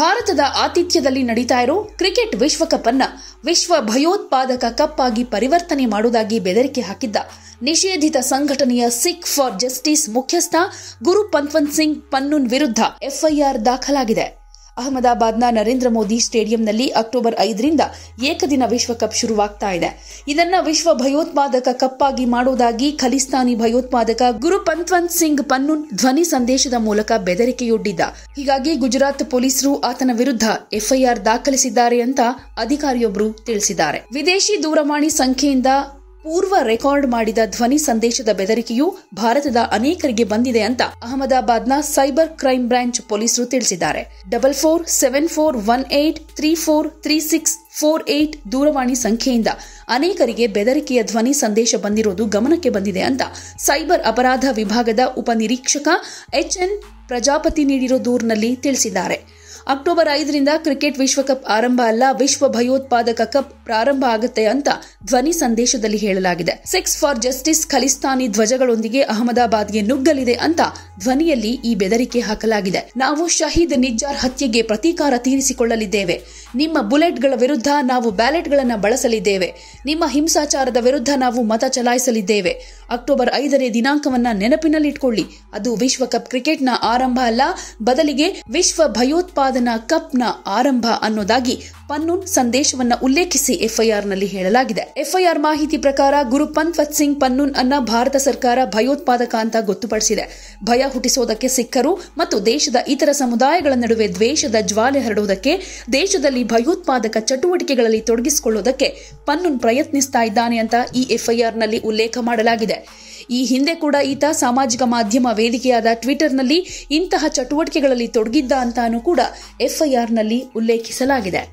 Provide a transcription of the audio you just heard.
ಭಾರತದ ಆತಿಥ್ಯದಲ್ಲಿ ನಡೀತಾ ಇರೋ ಕ್ರಿಕೆಟ್ ವಿಶ್ವಕಪ್ ಅನ್ನ ವಿಶ್ವ ಭಯೋತ್ಪಾದಕ ಕಪ್ ಆಗಿ ಪರಿವರ್ತನೆ ಮಾಡುವುದಾಗಿ ಬೆದರಿಕೆ ಹಾಕಿದ್ದ ನಿಷೇಧಿತ ಸಂಘಟನೆಯ ಸಿಖ್ ಫಾರ್ ಜಸ್ಟಿಸ್ ಮುಖ್ಯಸ್ಥ ಗುರು ಪಂತ್ವಂತ್ ಸಿಂಗ್ ಪನ್ನೂನ್ ವಿರುದ್ಧ ಎಫ್ಐಆರ್ ದಾಖಲಾಗಿದೆ ಅಹಮದಾಬಾದ್ನ ನರೇಂದ್ರ ಮೋದಿ ಸ್ಟೇಡಿಯಂನಲ್ಲಿ ಅಕ್ಟೋಬರ್ ಐದರಿಂದ ಏಕದಿನ ವಿಶ್ವಕಪ್ ಶುರುವಾಗ್ತಾ ಇದೆ ಇದನ್ನ ವಿಶ್ವ ಭಯೋತ್ಪಾದಕ ಕಪ್ ಆಗಿ ಮಾಡುವುದಾಗಿ ಖಲಿಸ್ತಾನಿ ಭಯೋತ್ಪಾದಕ ಗುರು ಪಂತ್ವಂತ್ ಸಿಂಗ್ ಪನ್ನುನ್ ಧ್ವನಿ ಸಂದೇಶದ ಮೂಲಕ ಬೆದರಿಕೆಯೊಡ್ಡಿದ್ದ ಹೀಗಾಗಿ ಗುಜರಾತ್ ಪೊಲೀಸರು ಆತನ ವಿರುದ್ಧ ಎಫ್ಐಆರ್ ದಾಖಲಿಸಿದ್ದಾರೆ ಅಂತ ಅಧಿಕಾರಿಯೊಬ್ಬರು ತಿಳಿಸಿದ್ದಾರೆ ವಿದೇಶಿ ದೂರವಾಣಿ ಸಂಖ್ಯೆಯಿಂದ ಪೂರ್ವ ರೆಕಾರ್ಡ್ ಮಾಡಿದ ಧ್ವನಿ ಸಂದೇಶದ ಬೆದರಿಕೆಯು ಭಾರತದ ಅನೇಕರಿಗೆ ಬಂದಿದೆ ಅಂತ ಅಹಮದಾಬಾದ್ನ ಸೈಬರ್ ಕ್ರೈಂ ಬ್ರಾಂಚ್ ಪೊಲೀಸರು ತಿಳಿಸಿದ್ದಾರೆ double four seven four one eight three four three six four eight ದೂರವಾಣಿ ಸಂಖ್ಯೆಯಿಂದ ಅನೇಕರಿಗೆ ಬೆದರಿಕೆಯ ಧ್ವನಿ ಸಂದೇಶ ಬಂದಿರುವುದು ಗಮನಕ್ಕೆ ಬಂದಿದೆ ಅಂತ ಸೈಬರ್ ಅಪರಾಧ ವಿಭಾಗದ ಉಪನಿರೀಕ್ಷಕ ಎಚ್ಎನ್ ಪ್ರಜಾಪತಿ ನೀಡಿರೋ ದೂರಿನಲ್ಲಿ ತಿಳಿಸಿದ್ದಾರೆ ಅಕ್ಟೋಬರ್ ಐದರಿಂದ ಕ್ರಿಕೆಟ್ ವಿಶ್ವಕಪ್ ಆರಂಭ ಅಲ್ಲ ವಿಶ್ವ ಭಯೋತ್ಪಾದಕ ಕಪ್ ಪ್ರಾರಂಭ ಆಗುತ್ತೆ ಅಂತ ಧ್ವನಿ ಸಂದೇಶದಲ್ಲಿ ಹೇಳಲಾಗಿದೆ ಸೆಕ್ಸ್ ಫಾರ್ ಜಸ್ಟಿಸ್ ಖಲಿಸ್ತಾನಿ ಧ್ವಜಗಳೊಂದಿಗೆ ಅಹಮದಾಬಾದ್ಗೆ ನುಗ್ಗಲಿದೆ ಅಂತ ಧ್ವನಿಯಲ್ಲಿ ಈ ಬೆದರಿಕೆ ಹಾಕಲಾಗಿದೆ ನಾವು ಶಹೀದ್ ನಿಜ್ಜಾರ್ ಹತ್ಯೆಗೆ ಪ್ರತೀಕಾರ ತೀರಿಸಿಕೊಳ್ಳಲಿದ್ದೇವೆ ನಿಮ್ಮ ಬುಲೆಟ್ಗಳ ವಿರುದ್ಧ ನಾವು ಬ್ಯಾಲೆಟ್ಗಳನ್ನು ಬಳಸಲಿದ್ದೇವೆ ನಿಮ್ಮ ಹಿಂಸಾಚಾರದ ವಿರುದ್ಧ ನಾವು ಮತ ಚಲಾಯಿಸಲಿದ್ದೇವೆ ಅಕ್ಟೋಬರ್ ಐದನೇ ದಿನಾಂಕವನ್ನ ನೆನಪಿನಲ್ಲಿಟ್ಕೊಳ್ಳಿ ಅದು ವಿಶ್ವಕಪ್ ಕ್ರಿಕೆಟ್ನ ಆರಂಭ ಅಲ್ಲ ಬದಲಿಗೆ ವಿಶ್ವ ಭಯೋತ್ಪಾದಕ ಸಾಧನಾ ಕಪ್ನ ಆರಂಭ ಅನ್ನೋದಾಗಿ ಪನ್ನೂನ್ ಸಂದೇಶವನ್ನ ಉಲ್ಲೇಖಿಸಿ ಎಫ್ಐಆರ್ನಲ್ಲಿ ಹೇಳಲಾಗಿದೆ ಎಫ್ಐಆರ್ ಮಾಹಿತಿ ಪ್ರಕಾರ ಗುರು ಪಂತ್ವತ್ ಸಿಂಗ್ ಪನ್ನೂನ್ ಅನ್ನ ಭಾರತ ಸರ್ಕಾರ ಭಯೋತ್ಪಾದಕ ಅಂತ ಗೊತ್ತುಪಡಿಸಿದೆ ಭಯ ಹುಟ್ಟಿಸೋದಕ್ಕೆ ಸಿಖ್ಖರು ಮತ್ತು ದೇಶದ ಇತರ ಸಮುದಾಯಗಳ ನಡುವೆ ದ್ವೇಷದ ಜ್ವಾಲೆ ಹರಡುವುದಕ್ಕೆ ದೇಶದಲ್ಲಿ ಭಯೋತ್ಪಾದಕ ಚಟುವಟಿಕೆಗಳಲ್ಲಿ ತೊಡಗಿಸಿಕೊಳ್ಳೋದಕ್ಕೆ ಪನ್ನೂನ್ ಪ್ರಯತ್ನಿಸ್ತಾ ಇದ್ದಾನೆ ಅಂತ ಈ ಎಫ್ಐಆರ್ನಲ್ಲಿ ಉಲ್ಲೇಖ ಮಾಡಲಾಗಿದೆ ಈ ಹಿಂದೆ ಕೂಡ ಈತ ಸಾಮಾಜಿಕ ಮಾಧ್ಯಮ ವೇದಿಕೆಯಾದ ಟ್ವಿಟರ್ನಲ್ಲಿ ಇಂತಹ ಚಟುವಟಿಕೆಗಳಲ್ಲಿ ತೊಡಗಿದ್ದ ಅಂತಾನೂ ಕೂಡ ಎಫ್ಐಆರ್ನಲ್ಲಿ ಉಲ್ಲೇಖಿಸಲಾಗಿದೆ